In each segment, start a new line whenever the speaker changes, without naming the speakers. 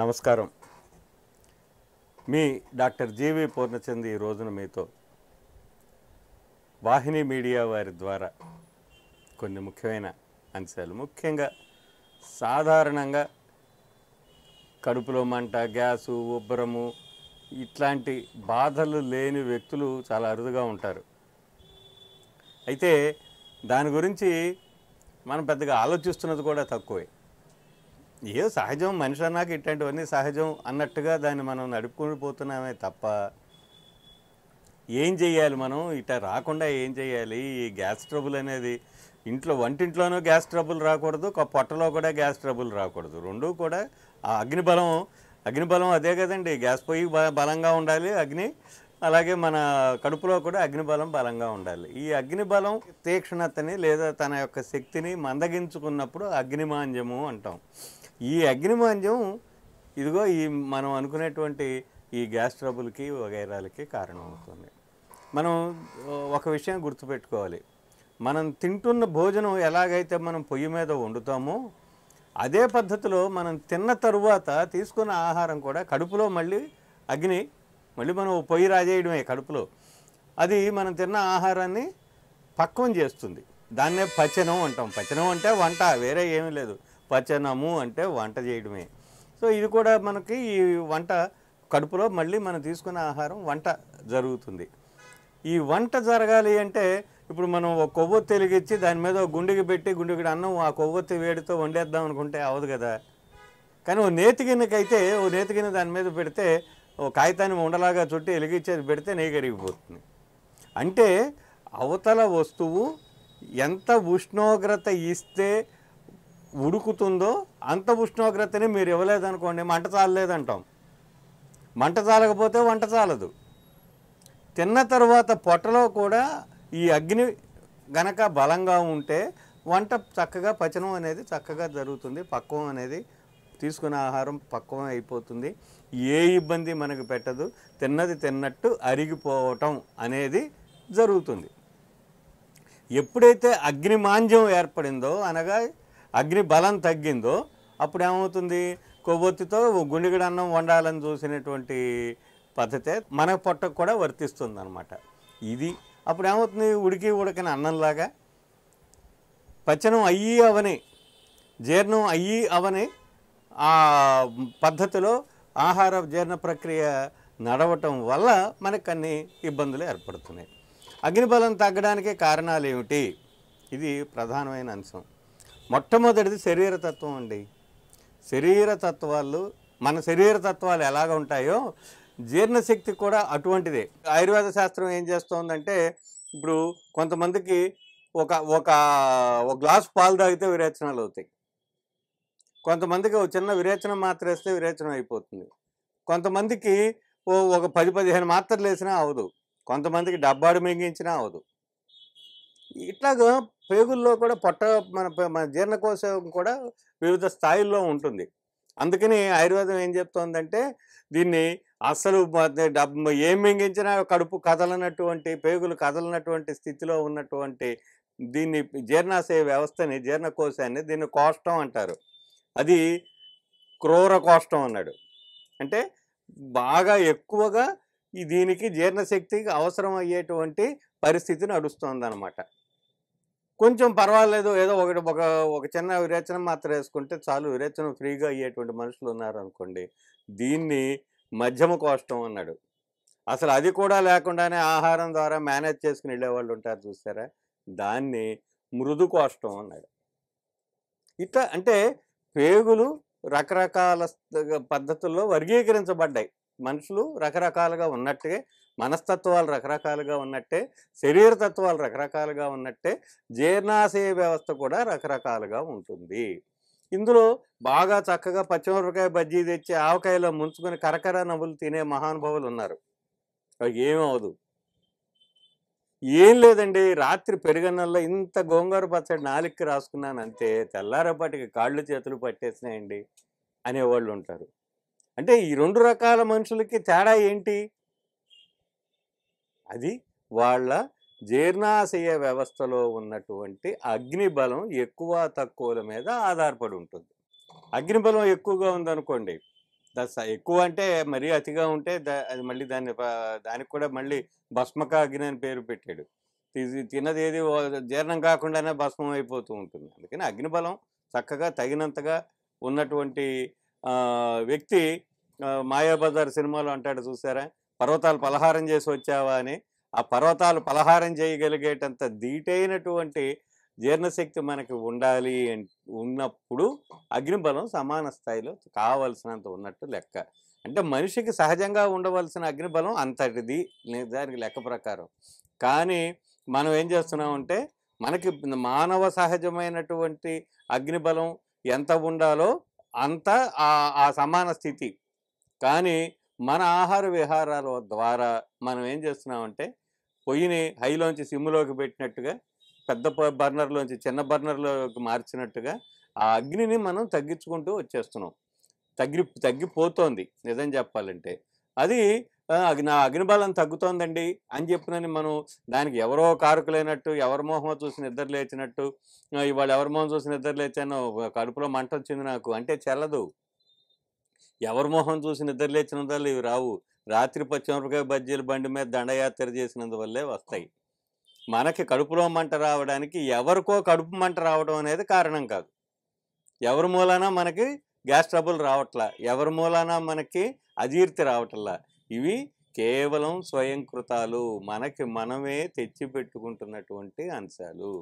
నమస్కారం మీ డాక్టర్ జీవి పూర్ణచంద్ ఈ రోజున మీతో వాహిని మీడియా వారి ద్వారా కొన్ని ముఖ్యమైన అంశాలు ముఖ్యంగా సాధారణంగా కడుపులో మంట గ్యాసు ఉబ్బరము ఇట్లాంటి బాధలు లేని వ్యక్తులు చాలా అరుదుగా ఉంటారు అయితే దాని గురించి మనం పెద్దగా ఆలోచిస్తున్నది కూడా తక్కువే ఏ సహజం మనిషి అన్నాక ఇట్లాంటివన్నీ సహజం అన్నట్టుగా దాన్ని మనం నడుపుకుని పోతున్నామే తప్ప ఏం చేయాలి మనం ఇట్లా రాకుండా ఏం చేయాలి ఈ గ్యాస్ ట్రబుల్ అనేది ఇంట్లో వంటింట్లోనూ గ్యాస్ ట్రబుల్ రాకూడదు ఒక పొట్టలో కూడా గ్యాస్ ట్రబుల్ రాకూడదు రెండూ కూడా ఆ అగ్నిబలం అగ్నిబలం అదే కదండి గ్యాస్ పొయ్యి బలంగా ఉండాలి అగ్ని అలాగే మన కడుపులో కూడా అగ్నిబలం బలంగా ఉండాలి ఈ అగ్నిబలం తీక్షణతని లేదా తన యొక్క శక్తిని మందగించుకున్నప్పుడు అగ్నిమాంజము అంటాం ఈ అగ్నిమాంద్యం ఇదిగో ఈ మనం అనుకునేటువంటి ఈ గ్యాస్ ట్రబుల్కి వగైరాలకి కారణమవుతుంది మనం ఒక విషయం గుర్తుపెట్టుకోవాలి మనం తింటున్న భోజనం ఎలాగైతే మనం పొయ్యి మీద వండుతామో అదే పద్ధతిలో మనం తిన్న తరువాత తీసుకున్న ఆహారం కూడా కడుపులో మళ్ళీ అగ్ని మళ్ళీ మనం పొయ్యి రాజేయడమే కడుపులో అది మనం తిన్న ఆహారాన్ని పక్వం చేస్తుంది దాన్నే పచనం అంటాం పచనం అంటే వంట వేరే ఏమీ లేదు పచనము అంటే వంట చేయడమే సో ఇది కూడా మనకి ఈ వంట కడుపులో మళ్ళీ మనం తీసుకునే ఆహారం వంట జరుగుతుంది ఈ వంట జరగాలి అంటే ఇప్పుడు మనం ఒక కొవ్వొత్తి వెలిగించి దాని మీద గుండెకి పెట్టి గుండెకి అన్నం ఆ కొవ్వొత్తి వేడితో వండేద్దాం అనుకుంటే అవదు కదా కానీ ఓ నేతిగిన్నకైతే ఓ నేతిగిన్న దాని మీద పెడితే ఓ కాగితాన్ని ఉండలాగా చుట్టి వెలిగించేది పెడితే నెయ్యి కరిగిపోతుంది అంటే అవతల వస్తువు ఎంత ఉష్ణోగ్రత ఇస్తే ఉడుకుతుందో అంత ఉష్ణోగ్రతని మీరు ఇవ్వలేదనుకోండి మంట చాలలేదంటాం మంట చాలకపోతే వంట చాలదు తిన్న తర్వాత పొట్టలో కూడా ఈ అగ్ని గనక బలంగా ఉంటే వంట చక్కగా పచనం అనేది చక్కగా జరుగుతుంది పక్వం అనేది తీసుకున్న ఆహారం పక్వం అయిపోతుంది ఏ ఇబ్బంది మనకు పెట్టదు తిన్నది తిన్నట్టు అరిగిపోవటం అనేది జరుగుతుంది ఎప్పుడైతే అగ్నిమాంద్యం ఏర్పడిందో అనగా అగ్ని బలం తగ్గిందో అప్పుడు ఏమవుతుంది కొవ్వొత్తితో గుండిగడ అన్నం వండాలని చూసినటువంటి పద్ధతే మన పొట్టకు కూడా వర్తిస్తుంది అనమాట ఇది అప్పుడు ఏమవుతుంది ఉడికి ఉడకని అన్నంలాగా పచ్చనం అయ్యి అవని జీర్ణం అయ్యి అవని ఆ పద్ధతిలో ఆహార జీర్ణ ప్రక్రియ నడవటం వల్ల మనకు అన్ని ఇబ్బందులు ఏర్పడుతున్నాయి అగ్నిబలం తగ్గడానికి కారణాలు ఏమిటి ఇది ప్రధానమైన అంశం మొట్టమొదటిది శరీరతత్వం అండి శరీరతత్వాలు మన శరీరతత్వాలు ఎలాగ ఉంటాయో జీర్ణశక్తి కూడా అటువంటిదే ఆయుర్వేద శాస్త్రం ఏం చేస్తుందంటే ఇప్పుడు కొంతమందికి ఒక ఒక గ్లాస్ పాలు తాగితే విరేచనాలు అవుతాయి కొంతమందికి ఒక చిన్న విరేచనం మాత్రం వేస్తే విరేచనం అయిపోతుంది కొంతమందికి ఓ ఒక పది పదిహేను మాత్రలు వేసినా అవదు కొంతమందికి డబ్బాడు మింగించినా అవదు ఇట్లాగా పేగుల్లో కూడా పొట్ట మన మన జీర్ణకోశం కూడా వివిధ స్థాయిల్లో ఉంటుంది అందుకని ఆయుర్వేదం ఏం చెప్తోందంటే దీన్ని అసలు ఏం మింగించినా కడుపు కదలనటువంటి పేగులు కదలనటువంటి స్థితిలో ఉన్నటువంటి దీన్ని జీర్ణాశయ వ్యవస్థని జీర్ణకోశాన్ని దీన్ని కోష్టం అంటారు అది క్రూర కోష్టం అన్నాడు అంటే బాగా ఎక్కువగా దీనికి జీర్ణశక్తికి అవసరం అయ్యేటువంటి పరిస్థితి నడుస్తుంది కొంచెం పర్వాలేదు ఏదో ఒకటి ఒక ఒక చిన్న విరేచనం మాత్రం వేసుకుంటే చాలు విరేచనం ఫ్రీగా అయ్యేటువంటి మనుషులు ఉన్నారు అనుకోండి దీన్ని మధ్యమ కోష్టం అన్నాడు అసలు అది కూడా లేకుండానే ఆహారం ద్వారా మేనేజ్ చేసుకుని వెళ్ళేవాళ్ళు ఉంటారు చూసారా దాన్ని మృదు కోష్టం అన్నాడు ఇట్లా అంటే పేగులు రకరకాల పద్ధతుల్లో వర్గీకరించబడ్డాయి మనుషులు రకరకాలుగా ఉన్నట్టుగా మనస్తత్వాలు రకరకాలుగా ఉన్నట్టే శరీర తత్వాలు రకరకాలుగా ఉన్నట్టే జీర్ణాశయ వ్యవస్థ కూడా రకరకాలుగా ఉంటుంది ఇందులో బాగా చక్కగా పచ్చిమిరపకాయ బజ్జీ తెచ్చి ఆవకాయలో ముంచుకొని కరకర నవ్వులు తినే మహానుభావులు ఉన్నారు ఏమవదు ఏం లేదండి రాత్రి పెరుగన్నల్లో ఇంత గోంగూర పచ్చడి నాలుగుకి రాసుకున్నాను అంతే తెల్లారపాటికి కాళ్ళు చేతులు పట్టేసినాయండి అనేవాళ్ళు ఉంటారు అంటే ఈ రెండు రకాల మనుషులకి తేడా ఏంటి అది వాళ్ళ జీర్ణాశయ వ్యవస్థలో ఉన్నటువంటి అగ్నిబలం ఎక్కువ తక్కువల మీద ఆధారపడి ఉంటుంది అగ్నిబలం ఎక్కువగా ఉందనుకోండి దశ ఎక్కువ అంటే మరీ అతిగా ఉంటే అది మళ్ళీ దాన్ని దానికి కూడా మళ్ళీ భస్మక అగ్ని అని పేరు పెట్టాడు తినది ఏది జీర్ణం కాకుండానే భస్మం అయిపోతూ ఉంటుంది అందుకని అగ్నిబలం చక్కగా తగినంతగా ఉన్నటువంటి వ్యక్తి మాయాబజార్ సినిమాలో అంటాడు చూసారా పర్వతాలు పలహారం చేసి వచ్చావా అని ఆ పర్వతాలు పలహారం చేయగలిగేటంత దీటైనటువంటి జీర్ణశక్తి మనకి ఉండాలి ఉన్నప్పుడు అగ్నిబలం సమాన స్థాయిలో కావలసినంత ఉన్నట్టు లెక్క అంటే మనిషికి సహజంగా ఉండవలసిన అగ్నిబలం అంతటిది దానికి లెక్క ప్రకారం కానీ మనం ఏం చేస్తున్నామంటే మనకి మానవ సహజమైనటువంటి అగ్నిబలం ఎంత ఉండాలో అంత ఆ సమాన స్థితి కానీ మన ఆహార విహారాల ద్వారా మనం ఏం చేస్తున్నామంటే పొయ్యిని హైలోంచి సిమ్లోకి పెట్టినట్టుగా పెద్ద బర్నర్లోంచి చిన్న బర్నర్లోకి మార్చినట్టుగా ఆ అగ్నిని మనం తగ్గించుకుంటూ వచ్చేస్తున్నాం తగ్గి తగ్గిపోతోంది నిజం చెప్పాలంటే అది నా అగ్నిబలం తగ్గుతోందండి అని చెప్పినని మనం దానికి ఎవరో కారుకులైనట్టు ఎవరి మోహం చూసి నిద్ర లేచినట్టు ఇవాళ ఎవరి మోహం చూసి నిద్ర లేచానో కడుపులో మంట వచ్చింది నాకు అంటే చెల్లదు ఎవరి మొహం చూసి నిద్ర లేచినందువల్ల ఇవి రావు రాత్రి పచ్చిమిరపకాయ బజ్జీల బండి మీద దండయాత్ర చేసినందువల్లే వస్తాయి మనకి కడుపులో మంట రావడానికి ఎవరికో కడుపు మంట రావడం అనేది కారణం కాదు ఎవరి మూలాన మనకి గ్యాస్ ట్రబుల్ రావట్లా ఎవరి మూలాన మనకి అజీర్తి రావట్లా ఇవి కేవలం స్వయంకృతాలు మనకి మనమే తెచ్చిపెట్టుకుంటున్నటువంటి అంశాలు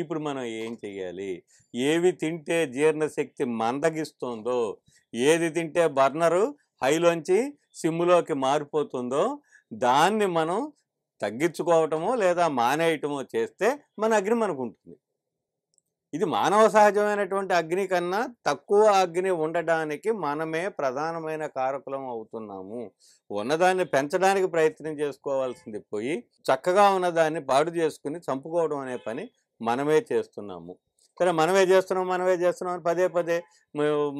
ఇప్పుడు మనం ఏం చేయాలి ఏవి తింటే జీర్ణశక్తి మందగిస్తుందో ఏది తింటే బర్నరు హైలోంచి సిమ్ములోకి మారిపోతుందో దాన్ని మనం తగ్గించుకోవటమో లేదా మానేయటమో చేస్తే మన అగ్ని మనకు ఉంటుంది ఇది మానవ సహజమైనటువంటి అగ్ని కన్నా తక్కువ అగ్ని ఉండడానికి మనమే ప్రధానమైన కారకులం అవుతున్నాము ఉన్నదాన్ని పెంచడానికి ప్రయత్నం చేసుకోవాల్సింది పోయి చక్కగా ఉన్నదాన్ని పాడు చేసుకుని చంపుకోవడం అనే పని మనమే చేస్తున్నాము సరే మనమే చేస్తున్నాం మనమే చేస్తున్నాం అని పదే పదే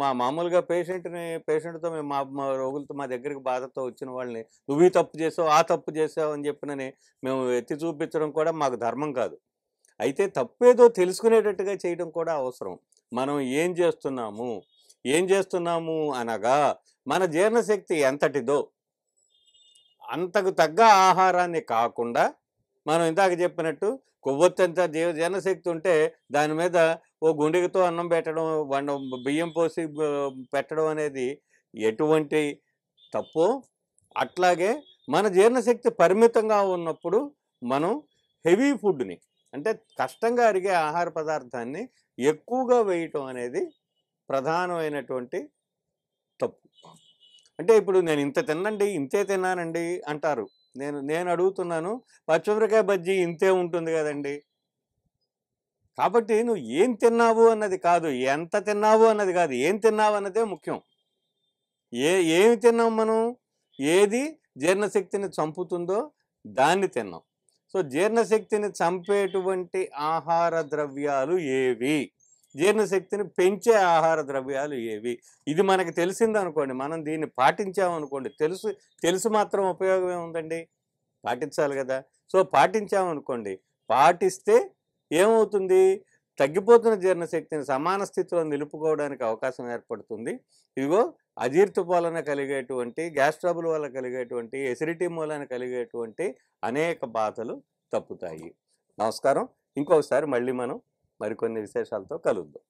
మా మామూలుగా పేషెంట్ని పేషెంట్తో మేము మా రోగులతో మా దగ్గరికి బాధతో వచ్చిన వాళ్ళని నువ్వు ఈ తప్పు చేసావు ఆ తప్పు చేసావు అని చెప్పినని మేము ఎత్తి చూపించడం కూడా మాకు ధర్మం కాదు అయితే తప్పేదో తెలుసుకునేటట్టుగా చేయడం కూడా అవసరం మనం ఏం చేస్తున్నాము ఏం చేస్తున్నాము అనగా మన జీర్ణశక్తి ఎంతటిదో అంతకు తగ్గ ఆహారాన్ని కాకుండా మనం ఇందాక చెప్పినట్టు కొవ్వొత్తంతా దేవ జీర్ణశక్తి ఉంటే దాని మీద ఓ గుండెతో అన్నం పెట్టడం వండ బియ్యం పోసి పెట్టడం అనేది ఎటువంటి తప్పు అట్లాగే మన జీర్ణశక్తి పరిమితంగా ఉన్నప్పుడు మనం హెవీ ఫుడ్ని అంటే కష్టంగా అరిగే ఆహార పదార్థాన్ని ఎక్కువగా వేయటం అనేది ప్రధానమైనటువంటి తప్పు అంటే ఇప్పుడు నేను ఇంత తిన్నండి ఇంతే తిన్నానండి అంటారు నేను నేను అడుగుతున్నాను పచ్చిమిరకాయ బజ్జీ ఇంతే ఉంటుంది కదండి కాబట్టి నువ్వు ఏం తిన్నావు అన్నది కాదు ఎంత తిన్నావు అన్నది కాదు ఏం తిన్నావు అన్నదే ముఖ్యం ఏ ఏమి తిన్నాం మనం ఏది జీర్ణశక్తిని చంపుతుందో దాన్ని తిన్నాం సో జీర్ణశక్తిని చంపేటువంటి ఆహార ద్రవ్యాలు ఏవి జీర్ణశక్తిని పెంచే ఆహార ద్రవ్యాలు ఏవి ఇది మనకి తెలిసిందనుకోండి మనం దీన్ని పాటించామనుకోండి తెలుసు తెలుసు మాత్రం ఉపయోగం ఏముందండి పాటించాలి కదా సో పాటించామనుకోండి పాటిస్తే ఏమవుతుంది తగ్గిపోతున్న జీర్ణశక్తిని సమాన స్థితిలో నిలుపుకోవడానికి అవకాశం ఏర్పడుతుంది ఇదిగో అజీర్తి వలన కలిగేటువంటి గ్యాస్ ట్రబుల్ వల్ల కలిగేటువంటి ఎసిడిటీ మూలన కలిగేటువంటి అనేక బాధలు తప్పుతాయి నమస్కారం ఇంకొకసారి మళ్ళీ మనం మరికొన్ని విశేషాలతో కలుద్దాం